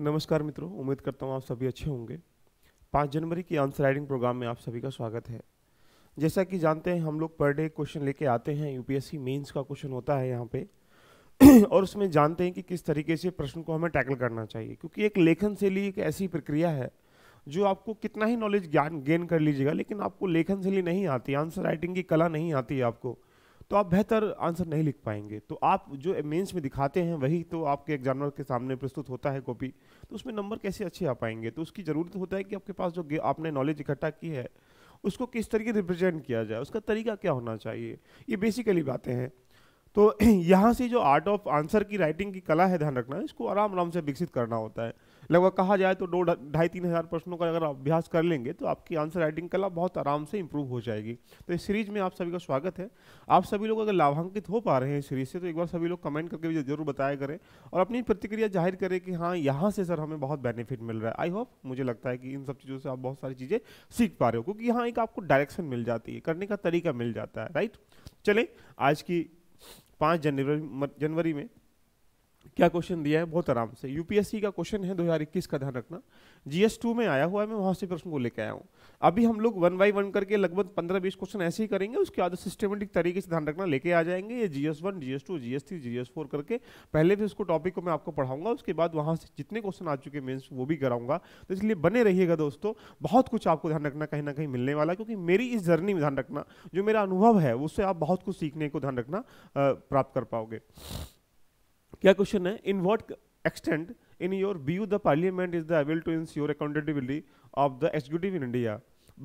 नमस्कार मित्रों उम्मीद करता हूँ आप सभी अच्छे होंगे पाँच जनवरी की आंसर राइटिंग प्रोग्राम में आप सभी का स्वागत है जैसा कि जानते हैं हम लोग पर डे क्वेश्चन लेके आते हैं यूपीएससी मेंस का क्वेश्चन होता है यहाँ पे और उसमें जानते हैं कि किस तरीके से प्रश्न को हमें टैकल करना चाहिए क्योंकि एक लेखन शैली एक ऐसी प्रक्रिया है जो आपको कितना ही नॉलेज ज्ञान गेन कर लीजिएगा लेकिन आपको लेखन शैली नहीं आती आंसर राइटिंग की कला नहीं आती है आपको तो आप बेहतर आंसर नहीं लिख पाएंगे तो आप जो मेंस में दिखाते हैं वही तो आपके एग्जामिनर के सामने प्रस्तुत होता है कॉपी तो उसमें नंबर कैसे अच्छे आ पाएंगे तो उसकी ज़रूरत होता है कि आपके पास जो आपने नॉलेज इकट्ठा की है उसको किस तरीके रिप्रेजेंट किया जाए उसका तरीका क्या होना चाहिए ये बेसिकली बातें हैं तो यहाँ से जो आर्ट ऑफ आंसर की राइटिंग की कला है ध्यान रखना इसको आराम आराम से विकसित करना होता है लगभग कहा जाए तो दो ढाई तीन हज़ार प्रश्नों का अगर अभ्यास कर लेंगे तो आपकी आंसर राइटिंग कला बहुत आराम से इंप्रूव हो जाएगी तो इस सीरीज़ में आप सभी का स्वागत है आप सभी लोग अगर लाभांकित हो पा रहे हैं इस सीरीज़ से तो एक बार सभी लोग कमेंट करके भी जरूर बताया करें और अपनी प्रतिक्रिया जाहिर करें कि हाँ यहाँ से सर हमें बहुत बेनिफिट मिल रहा है आई होप मुझे लगता है कि इन सब चीज़ों से आप बहुत सारी चीज़ें सीख पा रहे हो क्योंकि यहाँ एक आपको डायरेक्शन मिल जाती है करने का तरीका मिल जाता है राइट चले आज की पाँच जनवरी जनवरी में क्या क्वेश्चन दिया है बहुत आराम से यूपीएससी का क्वेश्चन है 2021 का ध्यान रखना जीएस टू में आया हुआ है मैं वहाँ से प्रश्न को लेकर आया हूँ अभी हम लोग वन बाई वन करके लगभग 15-20 क्वेश्चन ऐसे ही करेंगे उसके बाद सिस्टमेटिक तरीके से ध्यान रखना लेके आ जाएंगे ये GS one GS two GS three G S four करके पहले भी उसको टॉपिक को मैं आपको पढ़ाऊंगा उसके बाद वहाँ से जितने क्वेश्चन आ चुके मेन्स वो भी कराऊंगा तो इसलिए बने रहिएगा दोस्तों बहुत कुछ आपको ध्यान रखना कहीं ना कहीं मिलने वाला क्योंकि मेरी इस जर्नी में ध्यान रखना जो मेरा अनुभव है उससे आप बहुत कुछ सीखने को ध्यान रखना प्राप्त कर पाओगे क्या क्वेश्चन है in what extent in your view the parliament is the able to ensure accountability of the executive in India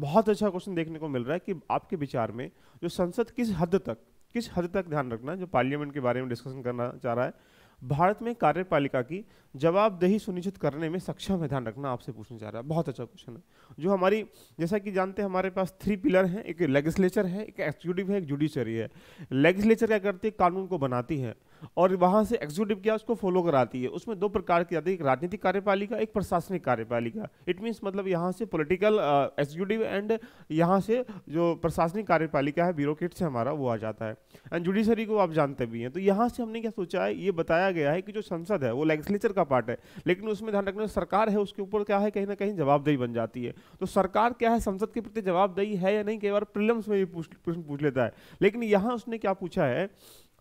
बहुत अच्छा क्वेश्चन देखने को मिल रहा है कि आपके विचार में जो संसद किस हद तक किस हद तक ध्यान रखना जो पार्लियामेंट के बारे में डिस्कशन करना चाह रहा है भारत में कार्यपालिका की जवाबदेही सुनिश्चित करने में सक्षम है ध्यान रखना आपसे पूछना चाह रहा है बहुत अच्छा क्वेश्चन है जो हमारी जैसा कि जानते हैं हमारे पास थ्री पिलर हैं एक लेजिस्लेचर है एक एग्जीक्यूटिव है एक जुडिशरी है लेगिस्लेचर क्या करती है कानून को बनाती है और वहाँ से एग्जीक्यूटिव क्या उसको फॉलो कराती है उसमें दो प्रकार की जाती है एक राजनीतिक कार्यपालिका एक प्रशासनिक कार्यपालिका इट मीन्स मतलब यहाँ से पॉलिटिकल एग्जीक्यूटिव एंड यहाँ से जो प्रशासनिक कार्यपालिका है ब्यूरोक्रेट से हमारा वो आ जाता है एंड जुडिशरी को आप जानते भी हैं तो यहाँ से हमने क्या सोचा है ये बताया गया है कि जो संसद है वो लेगिस्लेचर का पार्ट है लेकिन उसमें ध्यान रखना सरकार है उसके ऊपर क्या है कहीं ना कहीं जवाबदेही बन जाती है तो सरकार क्या है संसद के प्रति जवाबदेही है या नहीं कई बार प्रिलम्स में भी प्रश्न पूछ लेता है लेकिन यहाँ उसने क्या पूछा है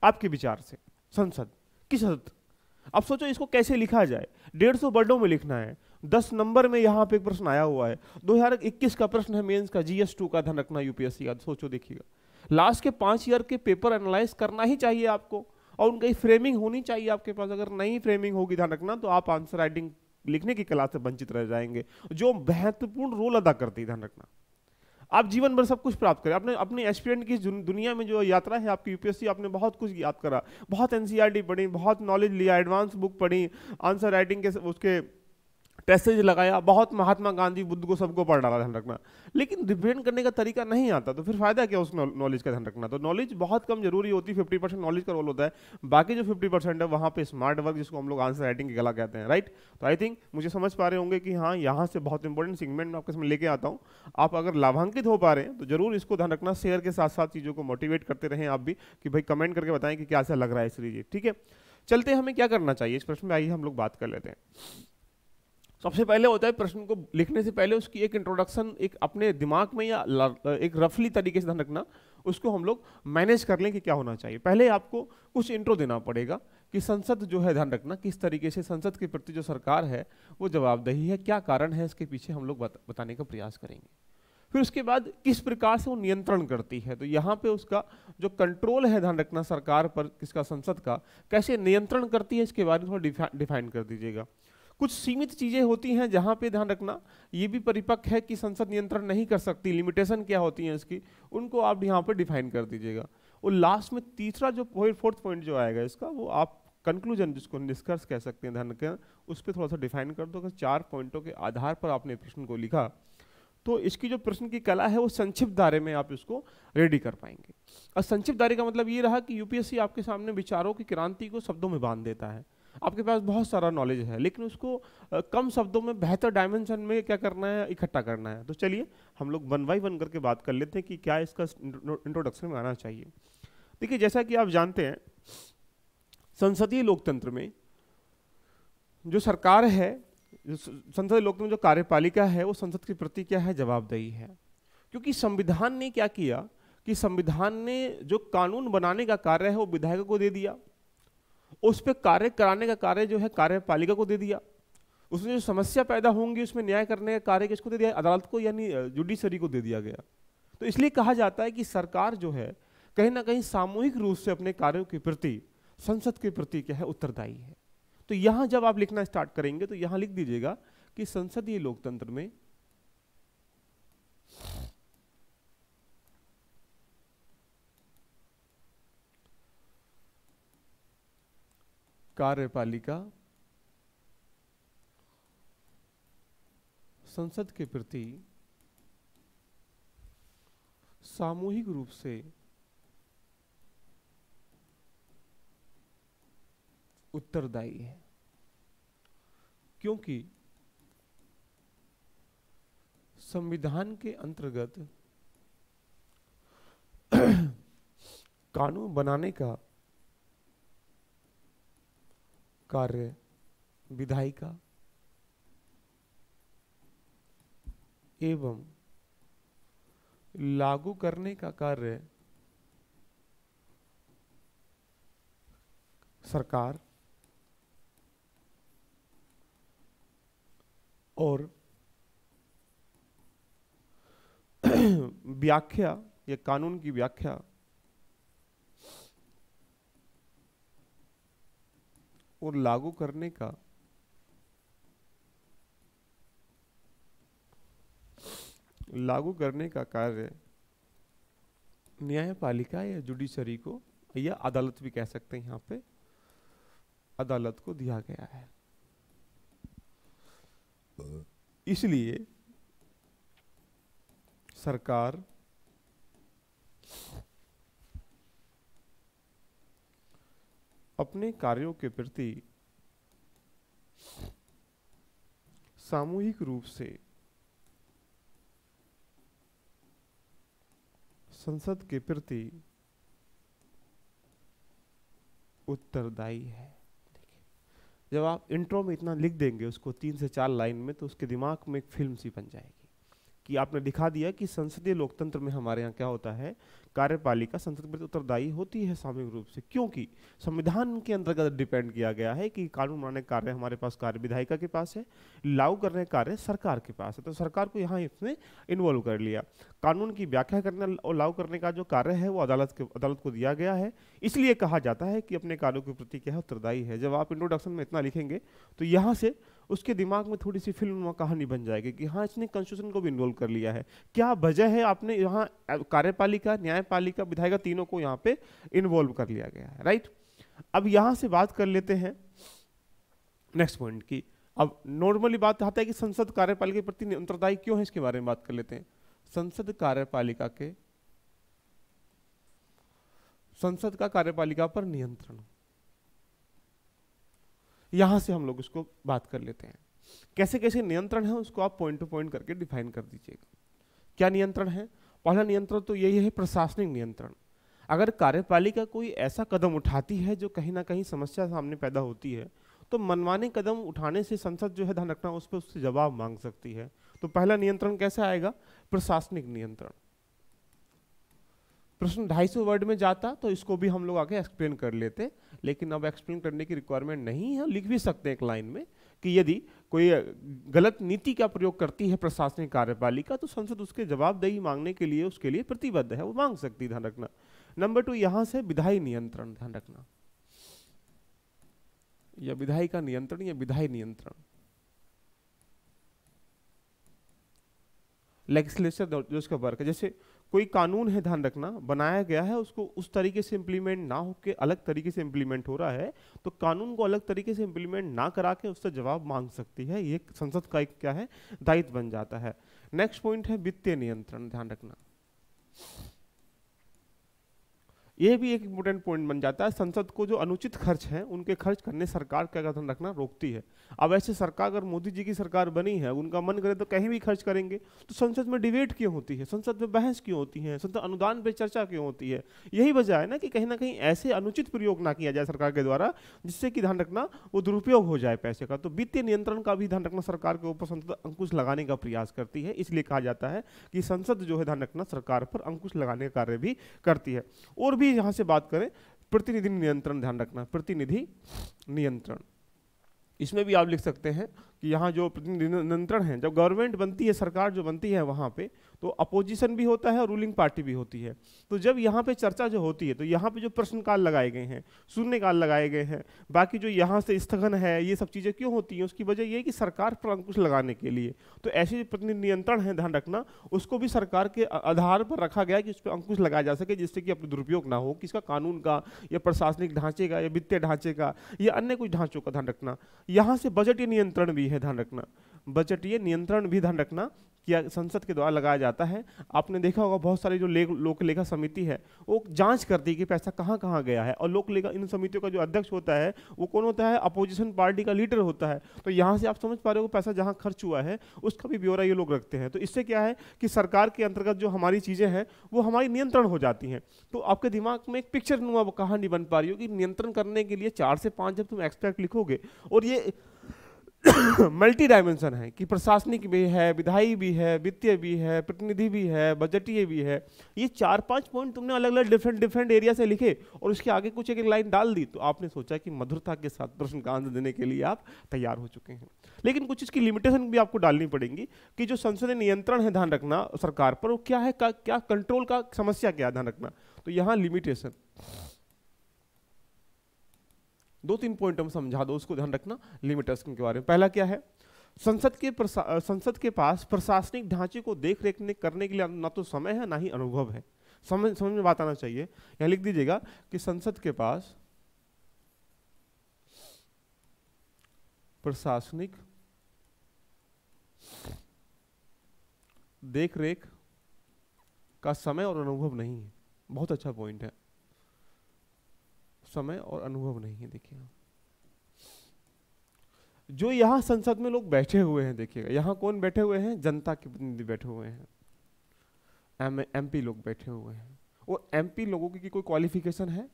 आपके विचार से संसद किस हद अब सोचो इसको कैसे लिखा जाए डेढ़ सौ वर्डों में लिखना है दस नंबर में यहाँ पे एक प्रश्न आया हुआ है 2021 का प्रश्न है मेंस का जीएस टू का ध्यान रखना यूपीएससी का तो सोचो देखिएगा लास्ट के पाँच ईयर के पेपर एनालाइज करना ही चाहिए आपको और उनकी फ्रेमिंग होनी चाहिए आपके पास अगर नई फ्रेमिंग होगी ध्यान रखना तो आप आंसर राइटिंग लिखने की कला से वंचित रह जाएंगे जो महत्वपूर्ण रोल अदा करती है ध्यान रखना आप जीवन भर सब कुछ प्राप्त करें आपने अपने एस्पिरेंट की दुनिया में जो यात्रा है आपकी यूपीएससी आपने बहुत कुछ याद करा बहुत एनसीईआरटी e पढ़ी बहुत नॉलेज लिया एडवांस बुक पढ़ी आंसर राइटिंग के उसके टेसेज लगाया बहुत महात्मा गांधी बुद्ध को सबको पढ़ डाला ध्यान रखना लेकिन रिप्रेजेंट करने का तरीका नहीं आता तो फिर फायदा क्या उस नॉलेज का ध्यान रखना तो नॉलेज बहुत कम जरूरी होती है फिफ्टी परसेंट नॉलेज का रोल होता है बाकी जो फिफ्टी परसेंट है वहाँ पे स्मार्ट वर्क जिसको हम लोग आंसर राइटिंग की गला कहते हैं राइट तो आई थिंक मुझे समझ पा रहे होंगे कि हाँ यहाँ से बहुत इंपॉर्टेंट सिगमेंट मैं आपके समय लेके आता हूँ आप अगर लाभांकित हो पा रहे हैं तो जरूर इसको ध्यान रखना शेयर के साथ साथ चीज़ों को मोटिवेट करते रहें आप भी कि भाई कमेंट करके बताएं कि क्या ऐसा लग रहा है इस सीरीज ठीक है चलते हमें क्या करना चाहिए इस प्रश्न में आइए हम लोग बात कर लेते हैं सबसे पहले होता है प्रश्न को लिखने से पहले उसकी एक इंट्रोडक्शन एक अपने दिमाग में या एक रफली तरीके से ध्यान रखना उसको हम लोग मैनेज कर लें कि क्या होना चाहिए पहले आपको कुछ इंट्रो देना पड़ेगा कि संसद जो है ध्यान रखना किस तरीके से संसद के प्रति जो सरकार है वो जवाबदेही है क्या कारण है इसके पीछे हम लोग बता, बताने का प्रयास करेंगे फिर उसके बाद किस प्रकार से वो नियंत्रण करती है तो यहाँ पे उसका जो कंट्रोल है ध्यान रखना सरकार पर किसका संसद का कैसे नियंत्रण करती है इसके बारे में थोड़ा डिफाइन कर दीजिएगा कुछ सीमित चीज़ें होती हैं जहां पे ध्यान रखना ये भी परिपक्व है कि संसद नियंत्रण नहीं कर सकती लिमिटेशन क्या होती है उसकी उनको आप यहाँ पर डिफाइन कर दीजिएगा और लास्ट में तीसरा जो पॉइंट फोर्थ पॉइंट जो आएगा इसका वो आप कंक्लूजन जिसको निष्कर्ष कह सकते हैं ध्यान रखें उस पर थोड़ा सा डिफाइन कर दो अगर चार पॉइंटों के आधार पर आपने प्रश्न को लिखा तो इसकी जो प्रश्न की कला है वो संक्षिप्त दायरे में आप इसको रेडी कर पाएंगे और संक्षिप्त दायरे का मतलब ये रहा कि यूपीएससी आपके सामने विचारों की क्रांति को शब्दों में बांध देता है आपके पास बहुत सारा नॉलेज है लेकिन उसको कम शब्दों में बेहतर डायमेंशन में क्या करना है इकट्ठा करना है तो चलिए हम लोग वन बाई वन करके बात कर लेते हैं कि क्या इसका इंट्रोडक्शन में आना चाहिए देखिए जैसा कि आप जानते हैं संसदीय लोकतंत्र में जो सरकार है संसदीय लोकतंत्र में जो कार्यपालिका है वो संसद के प्रति क्या है जवाबदेही है क्योंकि संविधान ने क्या किया कि संविधान ने जो कानून बनाने का कार्य है वो विधायकों को दे दिया उस पर कार्य कराने का कार्य जो है कार्यपालिका को दे दिया उसमें जो समस्या पैदा होंगी उसमें न्याय करने का कार्य किसको दे दिया अदालत को यानी जुडिशरी को दे दिया गया तो इसलिए कहा जाता है कि सरकार जो है कहीं ना कहीं सामूहिक रूप से अपने कार्यों के प्रति संसद के प्रति क्या है उत्तरदायी है तो यहाँ जब आप लिखना स्टार्ट करेंगे तो यहाँ लिख दीजिएगा कि संसदीय लोकतंत्र में कार्यपालिका संसद के प्रति सामूहिक रूप से उत्तरदायी है क्योंकि संविधान के अंतर्गत कानून बनाने का कार्य विधायिका एवं लागू करने का कार्य सरकार और व्याख्या या कानून की व्याख्या और लागू करने का लागू करने का कार्य न्यायपालिका या जुडिशरी को या अदालत भी कह सकते हैं यहाँ पे अदालत को दिया गया है इसलिए सरकार अपने कार्यों के प्रति सामूहिक रूप से संसद के प्रति उत्तरदायी है जब आप इंट्रो में इतना लिख देंगे उसको तीन से चार लाइन में तो उसके दिमाग में एक फिल्म सी बन जाएगी कि आपने दिखा दिया कि संसदीय लोकतंत्र में हमारे यहाँ क्या होता है कार्यपालिका संसद में उत्तरदायी होती है सामूहिक रूप से क्योंकि संविधान के अंतर्गत डिपेंड किया गया है कि कानून बनाने कार्य हमारे पास कार्य विधायिका के पास है लागू करने कार्य सरकार के पास है तो सरकार को यहाँ इसमें इन्वॉल्व कर लिया कानून की व्याख्या करने और लागू करने का जो कार्य है वो अदालत के अदालत को दिया गया है इसलिए कहा जाता है कि अपने कार्यों के प्रति क्या उत्तरदायी है जब आप इंट्रोडक्शन में इतना लिखेंगे तो यहाँ से उसके दिमाग में थोड़ी सी फिल्म कहानी बन जाएगी कि हाँ इसने कंस्टिट्यूशन को भी इन्वॉल्व कर लिया है क्या वजह है आपने यहाँ कार्यपालिका न्यायपालिका विधायिका तीनों को यहाँ पे इन्वॉल्व कर लिया गया है राइट अब यहाँ से बात कर लेते हैं नेक्स्ट पॉइंट की अब नॉर्मली बात तो आता है कि संसद कार्यपालिका के प्रति उत्तरदायी क्यों है इसके बारे में बात कर लेते हैं संसद कार्यपालिका के संसद का कार्यपालिका पर नियंत्रण यहाँ से हम लोग उसको बात कर लेते हैं कैसे कैसे नियंत्रण है उसको आप पॉइंट टू पॉइंट करके डिफाइन कर दीजिएगा क्या नियंत्रण है पहला नियंत्रण तो यही है प्रशासनिक नियंत्रण अगर कार्यपालिका कोई ऐसा कदम उठाती है जो कहीं ना कहीं समस्या सामने पैदा होती है तो मनमाने कदम उठाने से संसद जो है ध्यान रखना उस पर उससे जवाब मांग सकती है तो पहला नियंत्रण कैसे आएगा प्रशासनिक नियंत्रण प्रश्न 250 वर्ड में जाता तो इसको भी हम लोग आगे एक्सप्लेन कर लेते लेकिन अब एक्सप्लेन करने की रिक्वायरमेंट नहीं है लिख भी सकते हैं एक लाइन में कि यदि कोई गलत नीति का प्रयोग करती है प्रशासनिक कार्यपालिका तो संसद उसके जवाबदेही मांगने के लिए उसके लिए प्रतिबद्ध है वो मांग सकती ध्यान रखना नंबर टू यहां से विधायी नियंत्रण ध्यान रखना या विधायी का नियंत्रण या विधायी नियंत्रण लेजिस्लेचर जो इसका वर्क है जैसे कोई कानून है ध्यान रखना बनाया गया है उसको उस तरीके से इम्प्लीमेंट ना हो के अलग तरीके से इम्प्लीमेंट हो रहा है तो कानून को अलग तरीके से इम्प्लीमेंट ना करा के उससे जवाब मांग सकती है ये संसद का एक क्या है दायित्व बन जाता है नेक्स्ट पॉइंट है वित्तीय नियंत्रण ध्यान रखना यह भी एक इम्पोर्टेंट पॉइंट बन जाता है संसद को जो अनुचित खर्च हैं उनके खर्च करने सरकार का कथन रखना रोकती है अब ऐसे सरकार अगर मोदी जी की सरकार बनी है उनका मन करे तो कहीं भी खर्च करेंगे तो संसद में डिबेट क्यों होती है संसद में बहस क्यों होती है संसद अनुदान पर चर्चा क्यों होती है यही वजह है ना कि कहीं ना कहीं ऐसे अनुचित प्रयोग ना किया जाए सरकार के द्वारा जिससे कि ध्यान रखना वो दुरुपयोग हो जाए पैसे का तो वित्तीय नियंत्रण का भी ध्यान रखना सरकार के ऊपर संसद अंकुश लगाने का प्रयास करती है इसलिए कहा जाता है कि संसद जो है ध्यान रखना सरकार पर अंकुश लगाने का कार्य भी करती है और भी सीधे यहां से बात करें प्रतिनिधि नियंत्रण ध्यान रखना प्रतिनिधि नियंत्रण इसमें भी आप लिख सकते हैं कि यहाँ जो प्रतिनिधि नियंत्रण है जब गवर्नमेंट बनती है सरकार जो बनती है वहाँ पे तो अपोजिशन भी होता है और रूलिंग पार्टी भी होती है तो जब यहाँ पे चर्चा जो होती है तो यहाँ पे जो प्रश्नकाल लगाए गए हैं शून्यकाल लगाए गए हैं बाकी जो यहाँ से स्थगन है ये सब चीज़ें क्यों होती हैं उसकी वजह ये है कि सरकार पर अंकुश लगाने के लिए तो ऐसे जो नियंत्रण है ध्यान रखना उसको भी सरकार के आधार पर रखा गया कि उस पर अंकुश लगाया जा सके जिससे कि अपने दुरुपयोग ना हो किसका कानून का या प्रशासनिक ढांचे का या वित्तीय ढांचे का या अन्य कुछ ढांचों का ध्यान रखना यहाँ से बजट नियंत्रण भी है ध्यान रखना बजटीय नियंत्रण भी ध्यान रखना किया संसद के द्वारा लगाया जाता है आपने देखा होगा बहुत सारी जो ले, लोक लेखा समिति है वो जांच करती है कि पैसा कहाँ कहाँ गया है और लोक लेखा इन समितियों का जो अध्यक्ष होता है वो कौन होता है अपोजिशन पार्टी का लीडर होता है तो यहाँ से आप समझ पा रहे हो पैसा जहाँ खर्च हुआ है उसका भी ब्यौरा ये लोग रखते हैं तो इससे क्या है कि सरकार के अंतर्गत जो हमारी चीज़ें हैं वो हमारी नियंत्रण हो जाती हैं तो आपके दिमाग में एक पिक्चर नुआ नहीं बन पा रही हो कि नियंत्रण करने के लिए चार से पाँच जब तुम एक्सपेक्ट लिखोगे और ये मल्टी डायमेंशन है कि प्रशासनिक भी है विधायी भी है वित्तीय भी है प्रतिनिधि भी है बजटीय भी है ये चार पांच पॉइंट तुमने अलग अलग डिफरेंट डिफरेंट एरिया से लिखे और उसके आगे कुछ एक लाइन डाल दी तो आपने सोचा कि मधुरता के साथ प्रश्न का आंसर देने के लिए आप तैयार हो चुके हैं लेकिन कुछ इसकी लिमिटेशन भी आपको डालनी पड़ेगी कि जो संसदीय नियंत्रण है ध्यान रखना सरकार पर वो क्या है क्या कंट्रोल का समस्या क्या ध्यान रखना तो यहाँ लिमिटेशन दो तीन पॉइंट हम समझा दो उसको ध्यान रखना लिमिटर्स के बारे में पहला क्या है संसद के संसद के पास प्रशासनिक ढांचे को देख रेख करने के लिए ना तो समय है ना ही अनुभव है समझ समझ में बात आना चाहिए यहाँ लिख दीजिएगा कि संसद के पास प्रशासनिक देख रेख का समय और अनुभव नहीं है बहुत अच्छा पॉइंट है समय और अनुभव नहीं है देखिएगा जो यहाँ संसद में लोग बैठे हुए हैं देखिएगा यहाँ कौन बैठे हुए हैं जनता के प्रतिनिधि बैठे हुए हैं एम पी लोग बैठे हुए हैं वो एम पी लोगों की कोई क्वालिफिकेशन है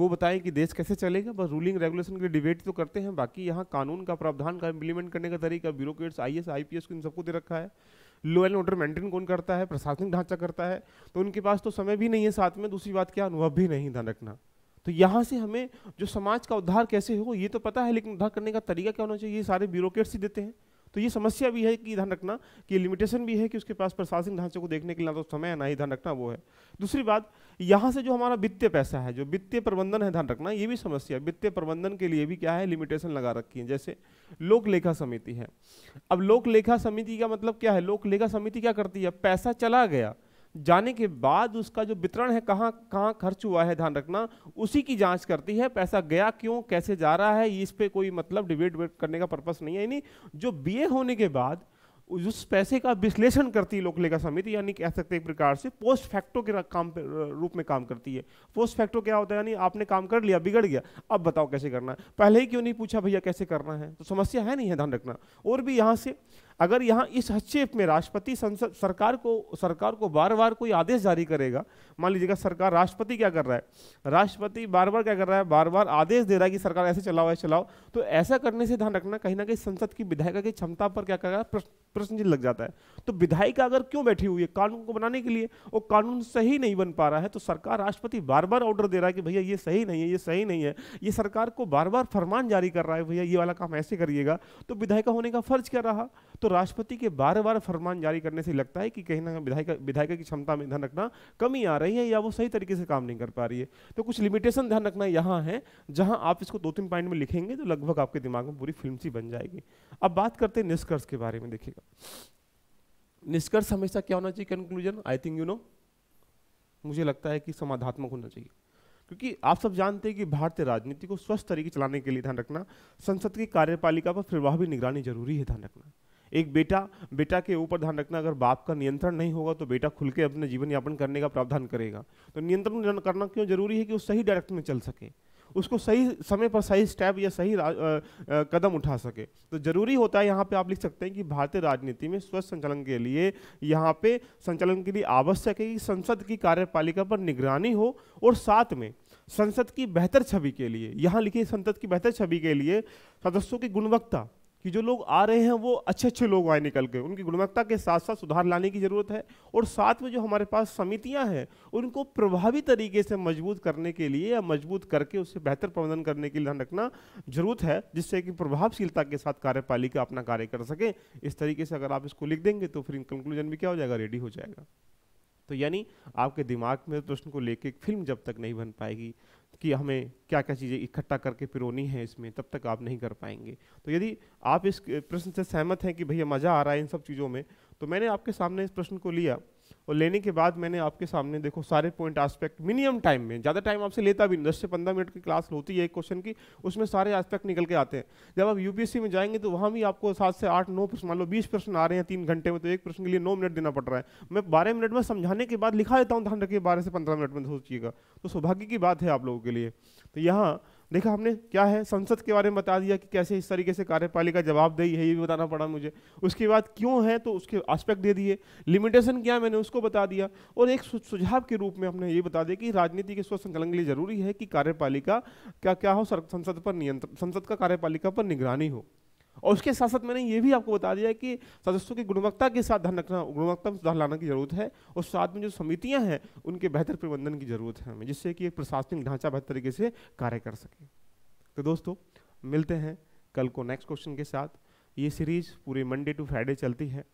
वो बताएं कि देश कैसे चलेगा बस रूलिंग रेगुलेशन के लिए डिबेट तो करते हैं बाकी यहाँ कानून का प्रावधान का इम्प्लीमेंट करने का तरीका bureaucrats I S I P S को इन सबको दे रखा है लो एंड ऑर्डर मेंटेन कौन करता है प्रशासनिक ढांचा करता है तो उनके पास तो समय भी नहीं है साथ में दूसरी बात क्या अनुभव भी नहीं ध्यान रखना तो यहाँ से हमें जो समाज का उद्धार कैसे हो ये तो पता है लेकिन उद्धार करने का तरीका क्या होना चाहिए ये सारे ब्यूरोक्रेट्स ही देते हैं तो ये समस्या भी है कि ध्यान रखना कि लिमिटेशन भी है कि उसके पास प्रशासनिक ढांचे को देखने के लिए ना तो समय है ना ही ध्यान रखना वो है दूसरी बात यहाँ से जो हमारा वित्तीय पैसा है जो वित्तीय प्रबंधन है ध्यान रखना ये भी समस्या है वित्तीय प्रबंधन के लिए भी क्या है लिमिटेशन लगा रखी है जैसे लोक लेखा समिति है अब लोक लेखा समिति का मतलब क्या है लोक लेखा समिति क्या करती है पैसा चला गया जाने के बाद उसका जो वितरण है कहाँ कहाँ खर्च हुआ है ध्यान रखना उसी की जांच करती है पैसा गया क्यों कैसे जा रहा है इस पे कोई मतलब डिबेट करने का पर्पस नहीं है यानी जो बीए होने के बाद उस पैसे का विश्लेषण करती है लोकलेखा समिति यानी कह सकते एक प्रकार से पोस्ट फैक्टो के काम रूप में काम करती है पोस्ट फैक्टो क्या होता है यानी आपने काम कर लिया बिगड़ गया अब बताओ कैसे करना है पहले ही क्यों नहीं पूछा भैया कैसे करना है तो समस्या है नहीं है ध्यान रखना और भी यहाँ से अगर यहाँ इस हस्तक्षेप में राष्ट्रपति संसद सरकार को सरकार को बार बार कोई आदेश जारी करेगा मान लीजिएगा सरकार राष्ट्रपति क्या कर रहा है राष्ट्रपति बार बार क्या कर रहा है बार बार आदेश दे रहा है कि सरकार ऐसे चलाओ ऐसे चलाओ तो ऐसा करने से ध्यान रखना कहीं ना कहीं संसद की विधायिका की क्षमता पर क्या करेगा प्रश्न चिन्ह लग जाता है तो विधायिका अगर क्यों बैठी हुई है कानून को बनाने के लिए और कानून सही नहीं बन पा रहा है तो सरकार राष्ट्रपति बार बार ऑर्डर दे रहा है कि भैया ये सही नहीं है ये सही नहीं है ये सरकार को बार बार फरमान जारी कर रहा है भैया ये वाला काम ऐसे करिएगा तो विधायिका होने का फर्ज क्या रहा तो राष्ट्रपति के बार बार फरमान जारी करने से लगता है कि कहीं ना कहीं विधायिका विधायिका की क्षमता में ध्यान रखना कमी आ रही है या वो सही तरीके से काम नहीं कर पा रही है तो कुछ लिमिटेशन ध्यान रखना यहाँ है जहाँ आप इसको दो तीन पॉइंट में लिखेंगे तो लगभग आपके दिमाग में पूरी फिल्म सी बन जाएगी अब बात करते हैं निष्कर्ष के बारे में देखिएगा निष्कर्ष हमेशा क्या होना चाहिए conclusion I think you know मुझे लगता है कि समाधात्मक होना चाहिए क्योंकि आप सब जानते हैं कि भारतीय राजनीति को स्वस्थ तरीके चलाने के लिए ध्यान रखना संसद की कार्यपालिका पर प्रभावी निगरानी जरूरी है ध्यान रखना एक बेटा बेटा के ऊपर ध्यान रखना अगर बाप का नियंत्रण नहीं होगा तो बेटा खुल के अपने जीवन यापन करने का प्रावधान करेगा तो नियंत्रण करना क्यों जरूरी है कि वो सही डायरेक्ट में चल सके उसको सही समय पर सही स्टेप या सही आ, आ, कदम उठा सके तो जरूरी होता है यहाँ पे आप लिख सकते हैं कि भारतीय राजनीति में स्वस्थ संचालन के लिए यहाँ पे संचालन के लिए आवश्यक है कि संसद की कार्यपालिका पर निगरानी हो और साथ में संसद की बेहतर छवि के लिए यहाँ लिखिए संसद की बेहतर छवि के लिए सदस्यों की गुणवत्ता कि जो लोग आ रहे हैं वो अच्छे अच्छे लोग आए निकल के उनकी गुणवत्ता के साथ साथ सुधार लाने की ज़रूरत है और साथ में जो हमारे पास समितियां हैं उनको प्रभावी तरीके से मजबूत करने के लिए या मजबूत करके उससे बेहतर प्रबंधन करने के लिए ध्यान रखना जरूरत है जिससे कि प्रभावशीलता के साथ कार्यपालिका अपना कार्य कर सके इस तरीके से अगर आप इसको लिख देंगे तो फिर कंक्लूजन भी क्या हो जाएगा रेडी हो जाएगा तो यानी आपके दिमाग में प्रश्न को लेके एक फिल्म जब तक नहीं बन पाएगी कि हमें क्या क्या चीज़ें इकट्ठा करके पिरोनी है इसमें तब तक आप नहीं कर पाएंगे तो यदि आप इस प्रश्न से सहमत हैं कि भैया मज़ा आ रहा है इन सब चीज़ों में तो मैंने आपके सामने इस प्रश्न को लिया और लेने के बाद मैंने आपके सामने देखो सारे पॉइंट एस्पेक्ट मिनिमम टाइम में ज़्यादा टाइम आपसे लेता भी नहीं दस से पंद्रह मिनट की क्लास होती है एक क्वेश्चन की उसमें सारे एस्पेक्ट निकल के आते हैं जब आप यूपीएससी में जाएंगे तो वहाँ भी आपको सात से आठ नौ प्रश्न मान लो बीस प्रश्न आ रहे हैं तीन घंटे में तो एक प्रश्न के लिए नौ मिनट देना पड़ रहा है मैं बारह मिनट में समझाने के बाद लिखा देता हूँ ध्यान रखिए बारह से पंद्रह मिनट में सोचिएगा तो सौभाग्य की बात है आप लोगों के लिए तो यहाँ देखा हमने क्या है संसद के बारे में बता दिया कि कैसे इस तरीके से कार्यपालिका जवाब दही है ये भी बताना पड़ा मुझे उसके बाद क्यों है तो उसके आस्पेक्ट दे दिए लिमिटेशन क्या मैंने उसको बता दिया और एक सुझाव के रूप में हमने ये बता दिया कि राजनीति के स्व संकलन के लिए जरूरी है कि कार्यपालिका क्या क्या हो संसद पर नियंत्रण संसद का कार्यपालिका पर निगरानी हो और उसके साथ साथ मैंने ये भी आपको बता दिया कि सदस्यों की गुणवत्ता के साथ ध्यान रखना गुणवत्ता में सुधार लाना की जरूरत है और साथ में जो समितियां हैं उनके बेहतर प्रबंधन की जरूरत है हमें जिससे कि एक प्रशासनिक ढांचा बेहतर तरीके से कार्य कर सके तो दोस्तों मिलते हैं कल को नेक्स्ट क्वेश्चन के साथ ये सीरीज पूरे मंडे टू फ्राइडे चलती है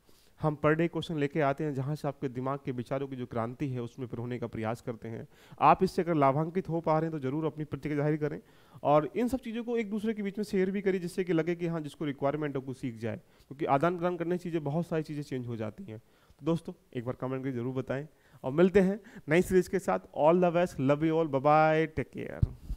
हम पर डे क्वेश्चन लेके आते हैं जहाँ से आपके दिमाग के विचारों की जो क्रांति है उसमें फिर होने का प्रयास करते हैं आप इससे अगर लाभांकित हो पा रहे हैं तो ज़रूर अपनी प्रतिक्रिया जाहिर करें और इन सब चीज़ों को एक दूसरे के बीच में शेयर भी करें जिससे कि लगे कि हाँ जिसको रिक्वायरमेंट हो को सीख जाए क्योंकि आदान प्रदान करने चीज़ें बहुत सारी चीज़ें चेंज हो जाती हैं तो दोस्तों एक बार कमेंट करके जरूर बताएं और मिलते हैं नई सीरीज के साथ all the best love you all bye take care